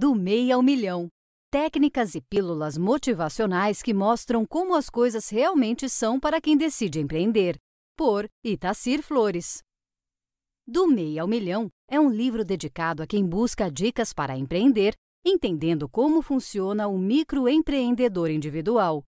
Do MEI ao Milhão. Técnicas e pílulas motivacionais que mostram como as coisas realmente são para quem decide empreender. Por Itacir Flores. Do MEI ao Milhão é um livro dedicado a quem busca dicas para empreender, entendendo como funciona o microempreendedor individual.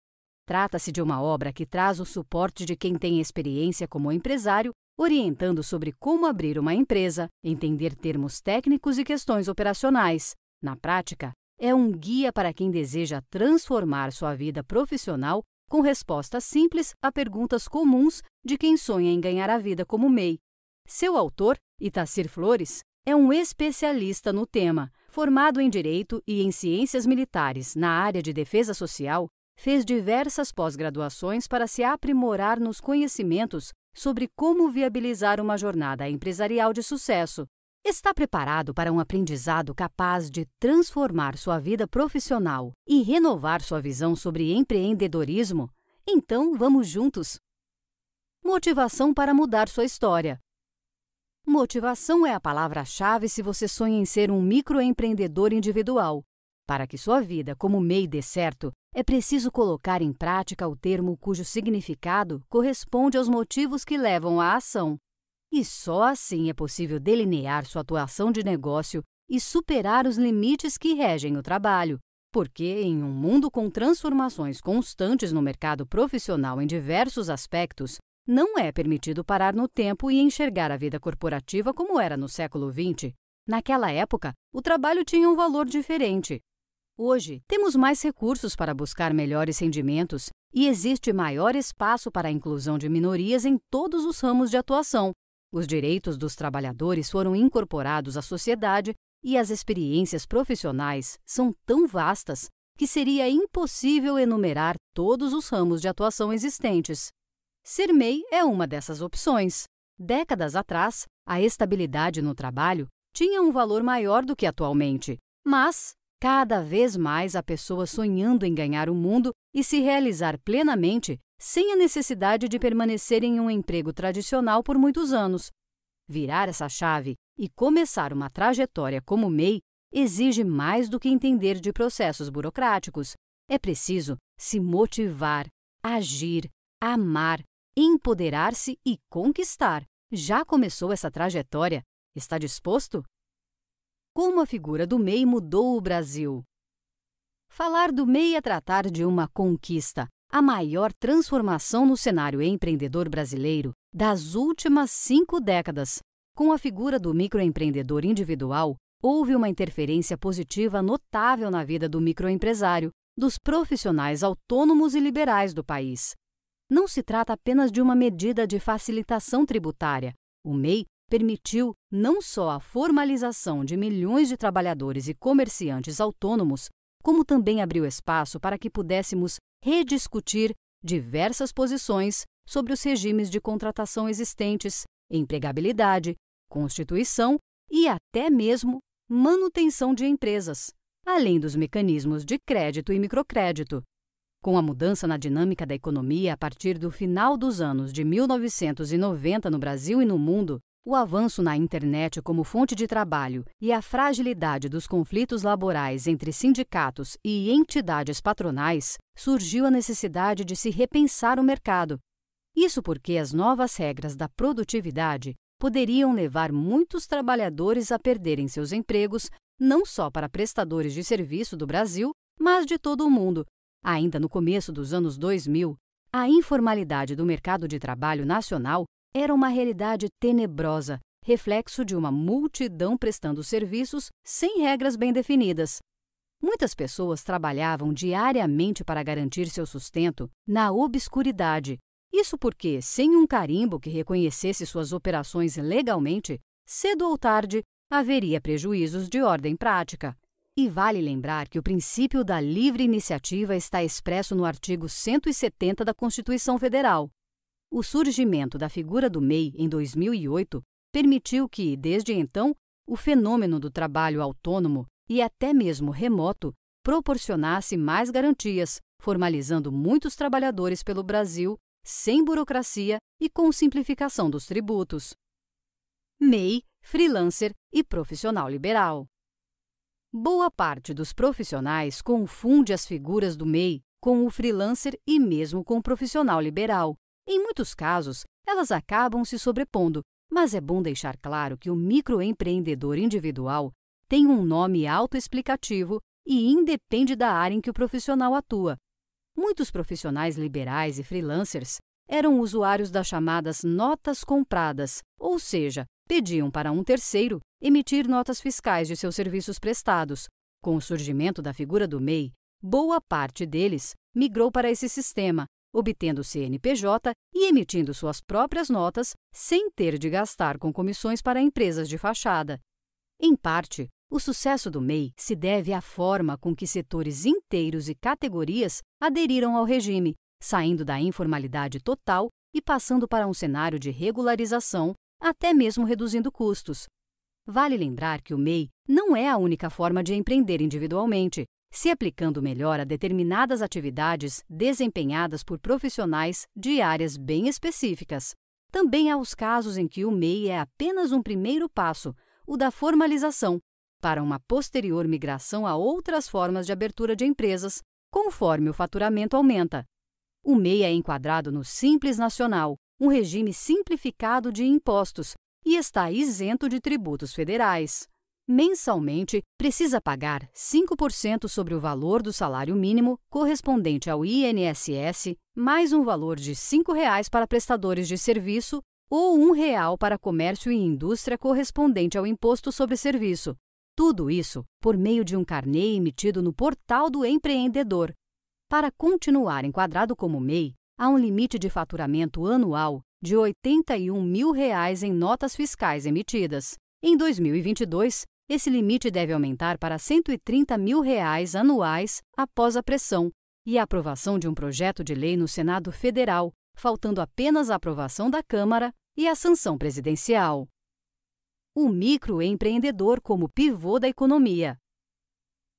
Trata-se de uma obra que traz o suporte de quem tem experiência como empresário, orientando sobre como abrir uma empresa, entender termos técnicos e questões operacionais, na prática, é um guia para quem deseja transformar sua vida profissional com respostas simples a perguntas comuns de quem sonha em ganhar a vida como MEI. Seu autor, Itacir Flores, é um especialista no tema. Formado em Direito e em Ciências Militares na área de Defesa Social, fez diversas pós-graduações para se aprimorar nos conhecimentos sobre como viabilizar uma jornada empresarial de sucesso. Está preparado para um aprendizado capaz de transformar sua vida profissional e renovar sua visão sobre empreendedorismo? Então vamos juntos! Motivação para mudar sua história. Motivação é a palavra-chave se você sonha em ser um microempreendedor individual. Para que sua vida como MEI dê certo, é preciso colocar em prática o termo cujo significado corresponde aos motivos que levam à ação. E só assim é possível delinear sua atuação de negócio e superar os limites que regem o trabalho, porque em um mundo com transformações constantes no mercado profissional em diversos aspectos, não é permitido parar no tempo e enxergar a vida corporativa como era no século XX. Naquela época, o trabalho tinha um valor diferente. Hoje, temos mais recursos para buscar melhores rendimentos e existe maior espaço para a inclusão de minorias em todos os ramos de atuação, os direitos dos trabalhadores foram incorporados à sociedade e as experiências profissionais são tão vastas que seria impossível enumerar todos os ramos de atuação existentes. Ser MEI é uma dessas opções. Décadas atrás, a estabilidade no trabalho tinha um valor maior do que atualmente, mas cada vez mais a pessoa sonhando em ganhar o mundo e se realizar plenamente sem a necessidade de permanecer em um emprego tradicional por muitos anos. Virar essa chave e começar uma trajetória como MEI exige mais do que entender de processos burocráticos. É preciso se motivar, agir, amar, empoderar-se e conquistar. Já começou essa trajetória? Está disposto? Como a figura do MEI mudou o Brasil? Falar do MEI é tratar de uma conquista, a maior transformação no cenário empreendedor brasileiro das últimas cinco décadas. Com a figura do microempreendedor individual, houve uma interferência positiva notável na vida do microempresário, dos profissionais autônomos e liberais do país. Não se trata apenas de uma medida de facilitação tributária. O MEI permitiu não só a formalização de milhões de trabalhadores e comerciantes autônomos, como também abriu espaço para que pudéssemos rediscutir diversas posições sobre os regimes de contratação existentes, empregabilidade, constituição e até mesmo manutenção de empresas, além dos mecanismos de crédito e microcrédito. Com a mudança na dinâmica da economia a partir do final dos anos de 1990 no Brasil e no mundo, o avanço na internet como fonte de trabalho e a fragilidade dos conflitos laborais entre sindicatos e entidades patronais surgiu a necessidade de se repensar o mercado. Isso porque as novas regras da produtividade poderiam levar muitos trabalhadores a perderem seus empregos, não só para prestadores de serviço do Brasil, mas de todo o mundo. Ainda no começo dos anos 2000, a informalidade do mercado de trabalho nacional era uma realidade tenebrosa, reflexo de uma multidão prestando serviços sem regras bem definidas. Muitas pessoas trabalhavam diariamente para garantir seu sustento na obscuridade. Isso porque, sem um carimbo que reconhecesse suas operações legalmente, cedo ou tarde haveria prejuízos de ordem prática. E vale lembrar que o princípio da livre iniciativa está expresso no artigo 170 da Constituição Federal. O surgimento da figura do MEI em 2008 permitiu que, desde então, o fenômeno do trabalho autônomo e até mesmo remoto proporcionasse mais garantias, formalizando muitos trabalhadores pelo Brasil, sem burocracia e com simplificação dos tributos. MEI, freelancer e profissional liberal. Boa parte dos profissionais confunde as figuras do MEI com o freelancer e mesmo com o profissional liberal, em muitos casos, elas acabam se sobrepondo, mas é bom deixar claro que o microempreendedor individual tem um nome autoexplicativo e independe da área em que o profissional atua. Muitos profissionais liberais e freelancers eram usuários das chamadas notas compradas, ou seja, pediam para um terceiro emitir notas fiscais de seus serviços prestados. Com o surgimento da figura do MEI, boa parte deles migrou para esse sistema obtendo CNPJ e emitindo suas próprias notas sem ter de gastar com comissões para empresas de fachada. Em parte, o sucesso do MEI se deve à forma com que setores inteiros e categorias aderiram ao regime, saindo da informalidade total e passando para um cenário de regularização, até mesmo reduzindo custos. Vale lembrar que o MEI não é a única forma de empreender individualmente, se aplicando melhor a determinadas atividades desempenhadas por profissionais de áreas bem específicas. Também há os casos em que o MEI é apenas um primeiro passo, o da formalização, para uma posterior migração a outras formas de abertura de empresas, conforme o faturamento aumenta. O MEI é enquadrado no Simples Nacional, um regime simplificado de impostos, e está isento de tributos federais mensalmente, precisa pagar 5% sobre o valor do salário mínimo correspondente ao INSS, mais um valor de R$ 5,00 para prestadores de serviço ou R$ 1,00 para comércio e indústria correspondente ao imposto sobre serviço. Tudo isso por meio de um carnê emitido no portal do empreendedor. Para continuar enquadrado como MEI, há um limite de faturamento anual de R$ 81 mil reais em notas fiscais emitidas. Em 2022, esse limite deve aumentar para R$ 130 mil reais anuais após a pressão e a aprovação de um projeto de lei no Senado Federal, faltando apenas a aprovação da Câmara e a sanção presidencial. O microempreendedor como pivô da economia.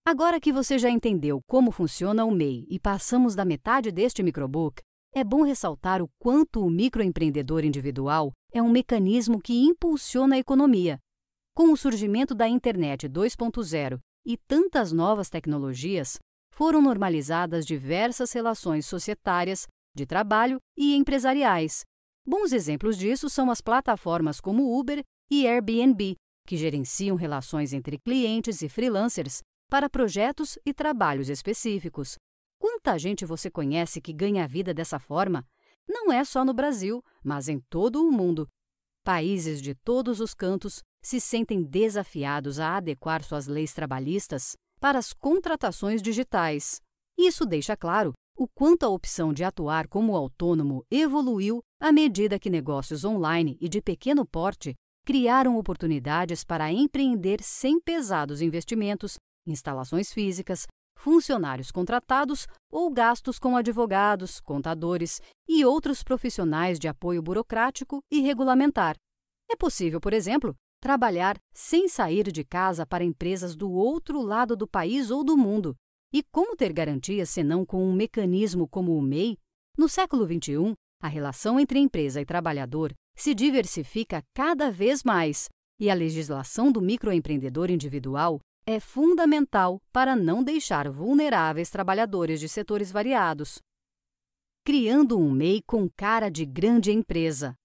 Agora que você já entendeu como funciona o MEI e passamos da metade deste microbook, é bom ressaltar o quanto o microempreendedor individual é um mecanismo que impulsiona a economia, com o surgimento da Internet 2.0 e tantas novas tecnologias, foram normalizadas diversas relações societárias, de trabalho e empresariais. Bons exemplos disso são as plataformas como Uber e Airbnb, que gerenciam relações entre clientes e freelancers para projetos e trabalhos específicos. Quanta gente você conhece que ganha a vida dessa forma? Não é só no Brasil, mas em todo o mundo. Países de todos os cantos se sentem desafiados a adequar suas leis trabalhistas para as contratações digitais. Isso deixa claro o quanto a opção de atuar como autônomo evoluiu à medida que negócios online e de pequeno porte criaram oportunidades para empreender sem pesados investimentos, instalações físicas, funcionários contratados ou gastos com advogados, contadores e outros profissionais de apoio burocrático e regulamentar. É possível, por exemplo, trabalhar sem sair de casa para empresas do outro lado do país ou do mundo. E como ter garantia senão com um mecanismo como o MEI? No século XXI, a relação entre empresa e trabalhador se diversifica cada vez mais e a legislação do microempreendedor individual é fundamental para não deixar vulneráveis trabalhadores de setores variados. Criando um MEI com cara de grande empresa.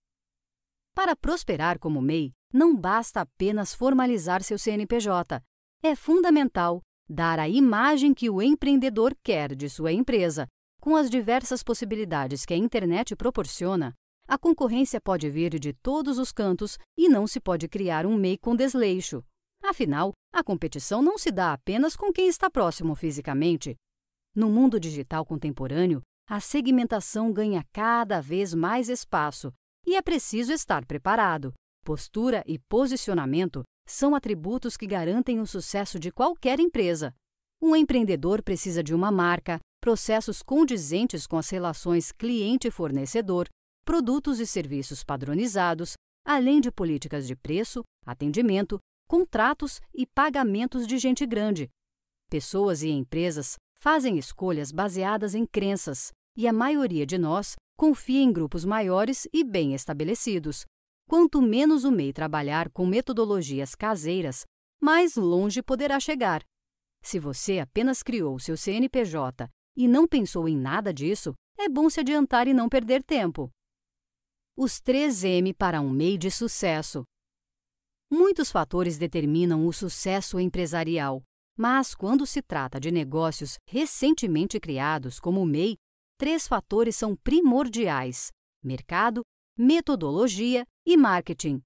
Para prosperar como MEI, não basta apenas formalizar seu CNPJ. É fundamental dar a imagem que o empreendedor quer de sua empresa. Com as diversas possibilidades que a internet proporciona, a concorrência pode vir de todos os cantos e não se pode criar um meio com desleixo. Afinal, a competição não se dá apenas com quem está próximo fisicamente. No mundo digital contemporâneo, a segmentação ganha cada vez mais espaço e é preciso estar preparado. Postura e posicionamento são atributos que garantem o sucesso de qualquer empresa. Um empreendedor precisa de uma marca, processos condizentes com as relações cliente-fornecedor, produtos e serviços padronizados, além de políticas de preço, atendimento, contratos e pagamentos de gente grande. Pessoas e empresas fazem escolhas baseadas em crenças, e a maioria de nós confia em grupos maiores e bem estabelecidos, Quanto menos o MEI trabalhar com metodologias caseiras, mais longe poderá chegar. Se você apenas criou seu CNPJ e não pensou em nada disso, é bom se adiantar e não perder tempo. Os 3M para um MEI de sucesso. Muitos fatores determinam o sucesso empresarial, mas quando se trata de negócios recentemente criados como o MEI, três fatores são primordiais: mercado, metodologia e marketing.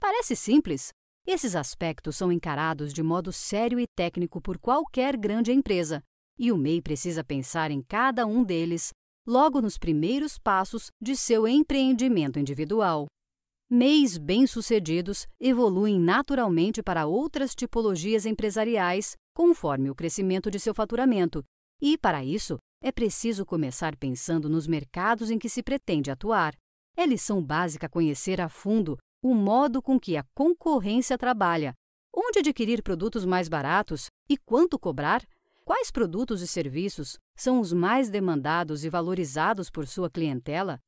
Parece simples. Esses aspectos são encarados de modo sério e técnico por qualquer grande empresa, e o MEI precisa pensar em cada um deles logo nos primeiros passos de seu empreendimento individual. MEIs bem-sucedidos evoluem naturalmente para outras tipologias empresariais conforme o crescimento de seu faturamento, e para isso é preciso começar pensando nos mercados em que se pretende atuar. É lição básica conhecer a fundo o modo com que a concorrência trabalha, onde adquirir produtos mais baratos e quanto cobrar, quais produtos e serviços são os mais demandados e valorizados por sua clientela.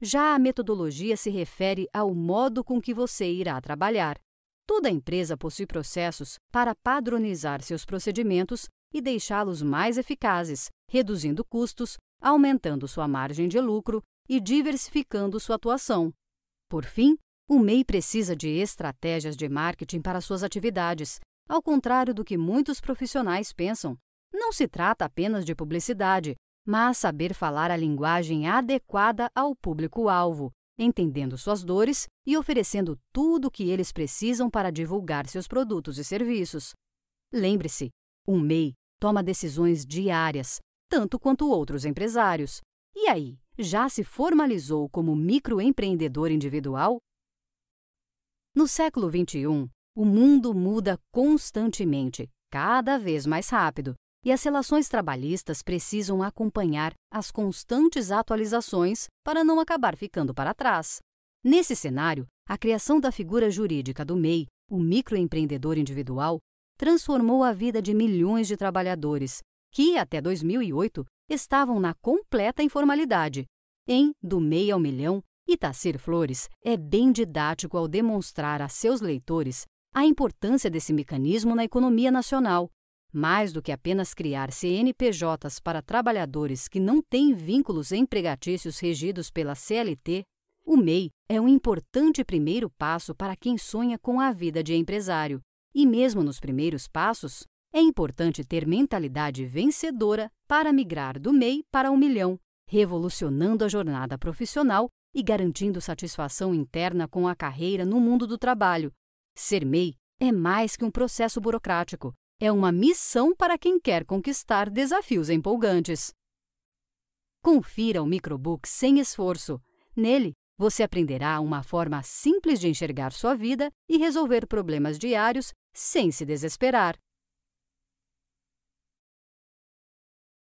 Já a metodologia se refere ao modo com que você irá trabalhar. Toda empresa possui processos para padronizar seus procedimentos e deixá-los mais eficazes, reduzindo custos, aumentando sua margem de lucro e diversificando sua atuação. Por fim, o MEI precisa de estratégias de marketing para suas atividades, ao contrário do que muitos profissionais pensam. Não se trata apenas de publicidade, mas saber falar a linguagem adequada ao público-alvo, entendendo suas dores e oferecendo tudo o que eles precisam para divulgar seus produtos e serviços. Lembre-se, o MEI toma decisões diárias, tanto quanto outros empresários. E aí, já se formalizou como microempreendedor individual? No século XXI, o mundo muda constantemente, cada vez mais rápido, e as relações trabalhistas precisam acompanhar as constantes atualizações para não acabar ficando para trás. Nesse cenário, a criação da figura jurídica do MEI, o microempreendedor individual, transformou a vida de milhões de trabalhadores, que até 2008 estavam na completa informalidade. Em Do Meio ao Milhão, Itacir Flores é bem didático ao demonstrar a seus leitores a importância desse mecanismo na economia nacional. Mais do que apenas criar CNPJs para trabalhadores que não têm vínculos empregatícios regidos pela CLT, o MEI é um importante primeiro passo para quem sonha com a vida de empresário. E mesmo nos primeiros passos, é importante ter mentalidade vencedora para migrar do MEI para o milhão, revolucionando a jornada profissional e garantindo satisfação interna com a carreira no mundo do trabalho. Ser MEI é mais que um processo burocrático, é uma missão para quem quer conquistar desafios empolgantes. Confira o Microbook sem esforço. Nele, você aprenderá uma forma simples de enxergar sua vida e resolver problemas diários sem se desesperar.